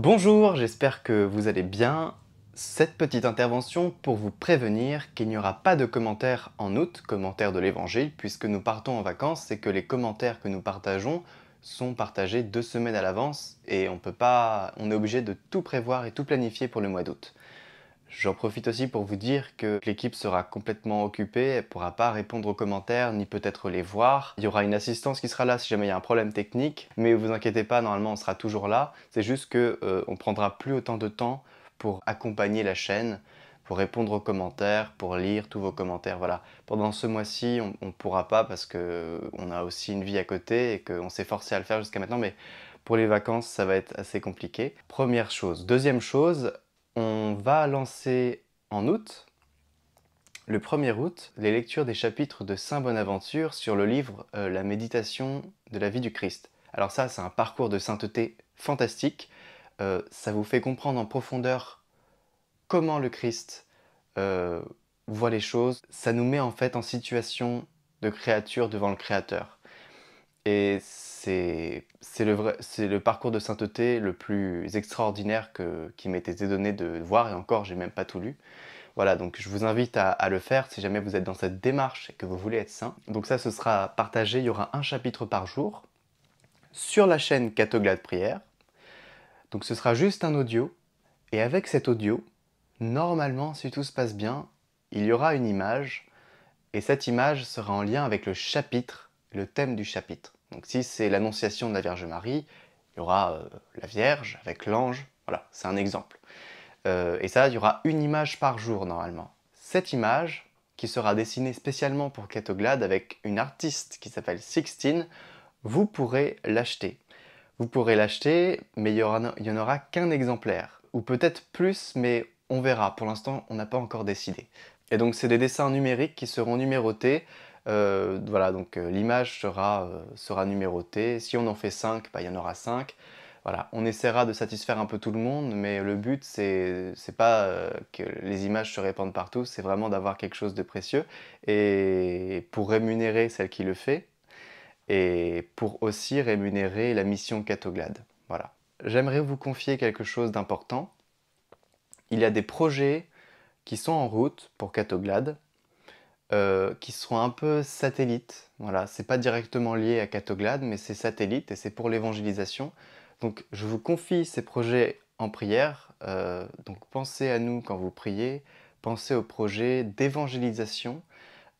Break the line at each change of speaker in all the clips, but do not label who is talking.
Bonjour, j'espère que vous allez bien. Cette petite intervention pour vous prévenir qu'il n'y aura pas de commentaires en août, commentaires de l'Évangile, puisque nous partons en vacances et que les commentaires que nous partageons sont partagés deux semaines à l'avance et on peut pas, on est obligé de tout prévoir et tout planifier pour le mois d'août. J'en profite aussi pour vous dire que l'équipe sera complètement occupée, elle ne pourra pas répondre aux commentaires ni peut-être les voir. Il y aura une assistance qui sera là si jamais il y a un problème technique, mais vous inquiétez pas, normalement on sera toujours là. C'est juste que euh, on prendra plus autant de temps pour accompagner la chaîne, pour répondre aux commentaires, pour lire tous vos commentaires. Voilà. Pendant ce mois-ci, on ne pourra pas parce que euh, on a aussi une vie à côté et qu'on s'est forcé à le faire jusqu'à maintenant, mais pour les vacances, ça va être assez compliqué. Première chose. Deuxième chose, on va lancer en août, le 1er août, les lectures des chapitres de Saint Bonaventure sur le livre euh, La méditation de la vie du Christ. Alors ça, c'est un parcours de sainteté fantastique. Euh, ça vous fait comprendre en profondeur comment le Christ euh, voit les choses. Ça nous met en fait en situation de créature devant le Créateur. Et c'est le, parcours de sainteté le plus extraordinaire qui m'était donné de voir, et encore, j'ai même pas tout lu. Voilà, donc je vous invite à, le faire si jamais vous êtes dans cette démarche et que vous voulez être saint. Donc ça, ce sera partagé, il y aura un chapitre par jour sur la chaîne Catoglade de prière. Donc ce sera juste un audio, et avec cet audio, normalement, si tout se passe bien, il y aura une image, et cette image sera en lien avec le chapitre, le thème du chapitre. Donc si c'est l'Annonciation de la Vierge Marie, il y aura euh, la Vierge avec l'ange, voilà, c'est un exemple. Euh, et ça, il y aura une image par jour normalement. Cette image, qui sera dessinée spécialement pour Catoglade avec une artiste qui s'appelle Sixtine, vous pourrez l'acheter. Vous pourrez l'acheter, mais il n'y en aura qu'un exemplaire, ou peut-être plus, mais on verra. Pour l'instant, on n'a pas encore décidé. Et donc, c'est des dessins numériques qui seront numérotés euh, voilà, donc euh, l'image euh, sera, numérotée. Si on en fait 5, bah, il y en aura 5. Voilà, on essaiera de satisfaire un peu tout le monde, mais le but, c'est pas que les images se répandent partout, c'est vraiment d'avoir quelque chose de précieux. Et pour rémunérer celle qui le fait, et pour aussi rémunérer la mission Catoglade. Voilà. J'aimerais vous confier quelque chose d'important. Il y a des projets qui sont en route pour Catoglade, euh, qui sont un peu satellites. Voilà, c'est pas directement lié à Catoglade, mais c'est satellite et c'est pour l'évangélisation. Donc je vous confie ces projets en prière. Euh, donc pensez à nous quand vous priez, pensez aux projets d'évangélisation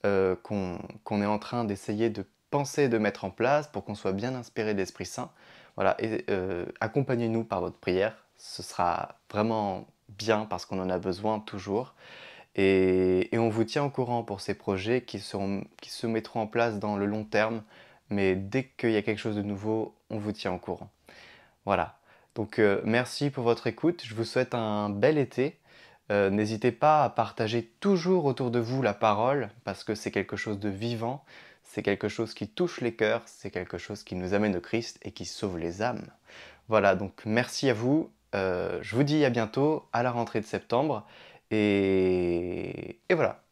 euh, qu'on est en train d'essayer de penser et de mettre en place pour qu'on soit bien inspiré de l'Esprit Saint. Voilà, et accompagnez-nous par votre prière. Ce sera vraiment bien parce qu'on en a besoin toujours. Et, on vous tient au courant pour ces projets qui, se mettront en place dans le long terme. Mais dès qu'il y a quelque chose de nouveau, on vous tient au courant. Voilà. Donc euh, merci pour votre écoute. Je vous souhaite un bel été. Euh, n'hésitez pas à partager toujours autour de vous la parole parce que c'est quelque chose de vivant, c'est quelque chose qui touche les cœurs, c'est quelque chose qui nous amène au Christ et qui sauve les âmes. Voilà, donc merci à vous. Euh, je vous dis à bientôt à la rentrée de septembre et, et voilà.